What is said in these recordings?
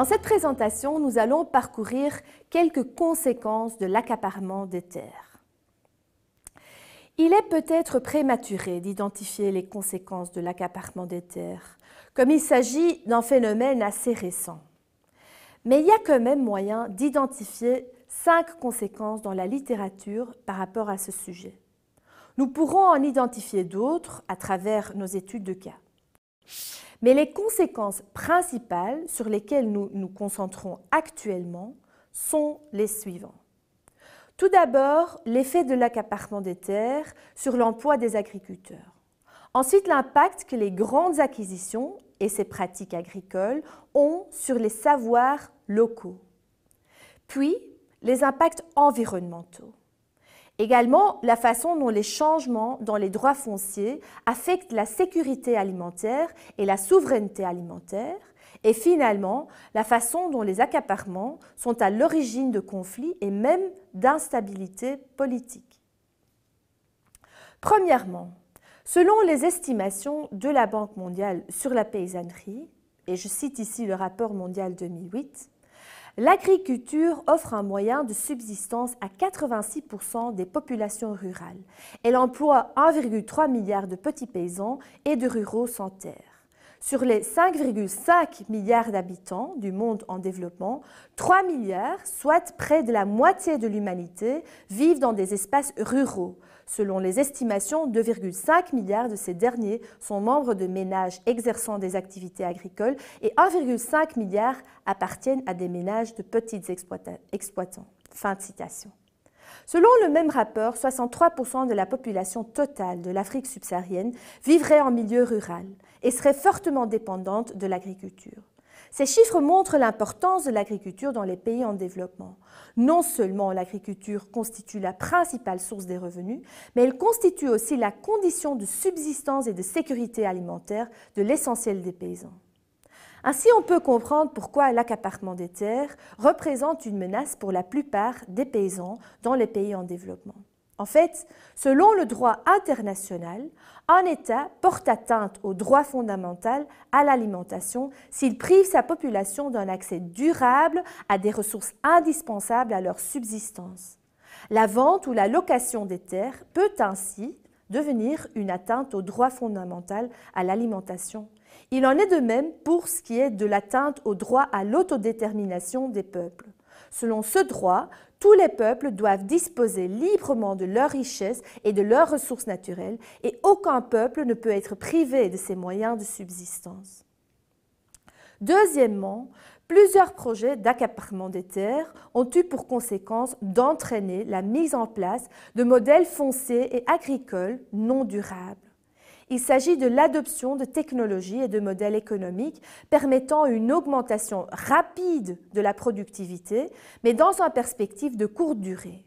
Dans cette présentation, nous allons parcourir quelques conséquences de l'accaparement des terres. Il est peut-être prématuré d'identifier les conséquences de l'accaparement des terres, comme il s'agit d'un phénomène assez récent. Mais il y a quand même moyen d'identifier cinq conséquences dans la littérature par rapport à ce sujet. Nous pourrons en identifier d'autres à travers nos études de cas. Mais les conséquences principales sur lesquelles nous nous concentrons actuellement sont les suivantes. Tout d'abord, l'effet de l'accaparement des terres sur l'emploi des agriculteurs. Ensuite, l'impact que les grandes acquisitions et ces pratiques agricoles ont sur les savoirs locaux. Puis, les impacts environnementaux. Également, la façon dont les changements dans les droits fonciers affectent la sécurité alimentaire et la souveraineté alimentaire, et finalement, la façon dont les accaparements sont à l'origine de conflits et même d'instabilité politique. Premièrement, selon les estimations de la Banque mondiale sur la paysannerie, et je cite ici le rapport mondial 2008, L'agriculture offre un moyen de subsistance à 86% des populations rurales. Elle emploie 1,3 milliard de petits paysans et de ruraux sans terre. Sur les 5,5 milliards d'habitants du monde en développement, 3 milliards, soit près de la moitié de l'humanité, vivent dans des espaces ruraux, Selon les estimations, 2,5 milliards de ces derniers sont membres de ménages exerçant des activités agricoles et 1,5 milliard appartiennent à des ménages de petits exploitants. Fin de citation. Selon le même rapport, 63% de la population totale de l'Afrique subsaharienne vivrait en milieu rural et serait fortement dépendante de l'agriculture. Ces chiffres montrent l'importance de l'agriculture dans les pays en développement. Non seulement l'agriculture constitue la principale source des revenus, mais elle constitue aussi la condition de subsistance et de sécurité alimentaire de l'essentiel des paysans. Ainsi, on peut comprendre pourquoi l'accaparement des terres représente une menace pour la plupart des paysans dans les pays en développement. En fait, selon le droit international, un État porte atteinte au droit fondamental à l'alimentation s'il prive sa population d'un accès durable à des ressources indispensables à leur subsistance. La vente ou la location des terres peut ainsi devenir une atteinte au droit fondamental à l'alimentation. Il en est de même pour ce qui est de l'atteinte au droit à l'autodétermination des peuples. Selon ce droit, tous les peuples doivent disposer librement de leurs richesses et de leurs ressources naturelles, et aucun peuple ne peut être privé de ses moyens de subsistance. Deuxièmement, plusieurs projets d'accaparement des terres ont eu pour conséquence d'entraîner la mise en place de modèles fonciers et agricoles non durables. Il s'agit de l'adoption de technologies et de modèles économiques permettant une augmentation rapide de la productivité, mais dans une perspective de courte durée.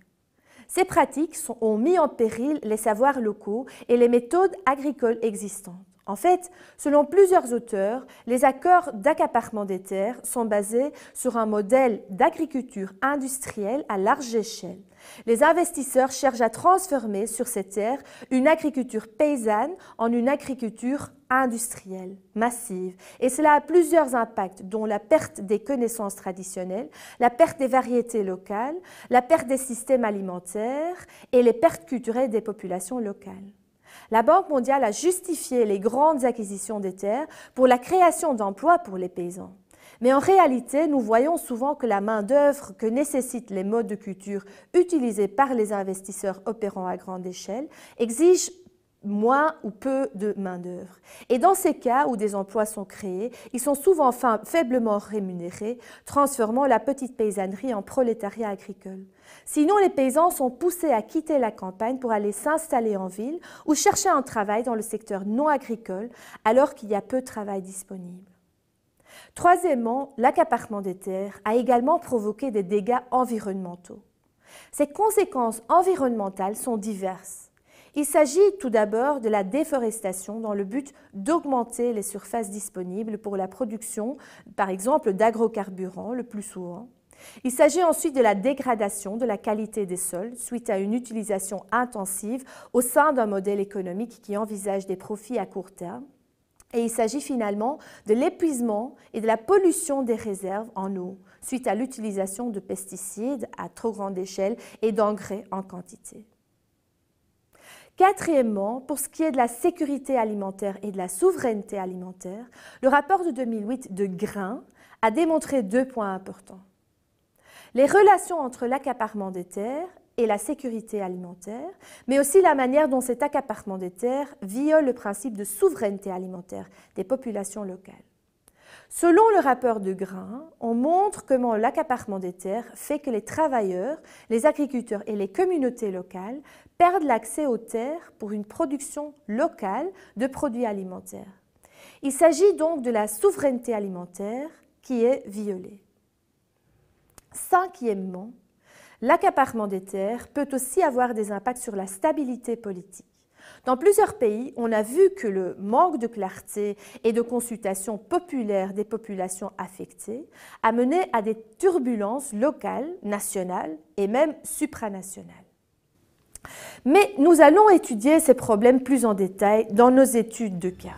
Ces pratiques ont mis en péril les savoirs locaux et les méthodes agricoles existantes. En fait, selon plusieurs auteurs, les accords d'accaparement des terres sont basés sur un modèle d'agriculture industrielle à large échelle. Les investisseurs cherchent à transformer sur ces terres une agriculture paysanne en une agriculture industrielle, massive. Et cela a plusieurs impacts, dont la perte des connaissances traditionnelles, la perte des variétés locales, la perte des systèmes alimentaires et les pertes culturelles des populations locales la Banque mondiale a justifié les grandes acquisitions des terres pour la création d'emplois pour les paysans. Mais en réalité, nous voyons souvent que la main-d'œuvre que nécessitent les modes de culture utilisés par les investisseurs opérant à grande échelle exige moins ou peu de main-d'œuvre. Et dans ces cas où des emplois sont créés, ils sont souvent faiblement rémunérés, transformant la petite paysannerie en prolétariat agricole. Sinon, les paysans sont poussés à quitter la campagne pour aller s'installer en ville ou chercher un travail dans le secteur non agricole, alors qu'il y a peu de travail disponible. Troisièmement, l'accaparement des terres a également provoqué des dégâts environnementaux. Ces conséquences environnementales sont diverses. Il s'agit tout d'abord de la déforestation dans le but d'augmenter les surfaces disponibles pour la production, par exemple, d'agrocarburants le plus souvent. Il s'agit ensuite de la dégradation de la qualité des sols suite à une utilisation intensive au sein d'un modèle économique qui envisage des profits à court terme. Et il s'agit finalement de l'épuisement et de la pollution des réserves en eau suite à l'utilisation de pesticides à trop grande échelle et d'engrais en quantité. Quatrièmement, pour ce qui est de la sécurité alimentaire et de la souveraineté alimentaire, le rapport de 2008 de Grain a démontré deux points importants. Les relations entre l'accaparement des terres et la sécurité alimentaire, mais aussi la manière dont cet accaparement des terres viole le principe de souveraineté alimentaire des populations locales. Selon le rapport de grain, on montre comment l'accaparement des terres fait que les travailleurs, les agriculteurs et les communautés locales perdent l'accès aux terres pour une production locale de produits alimentaires. Il s'agit donc de la souveraineté alimentaire qui est violée. Cinquièmement, l'accaparement des terres peut aussi avoir des impacts sur la stabilité politique. Dans plusieurs pays, on a vu que le manque de clarté et de consultation populaire des populations affectées a mené à des turbulences locales, nationales et même supranationales. Mais nous allons étudier ces problèmes plus en détail dans nos études de cas.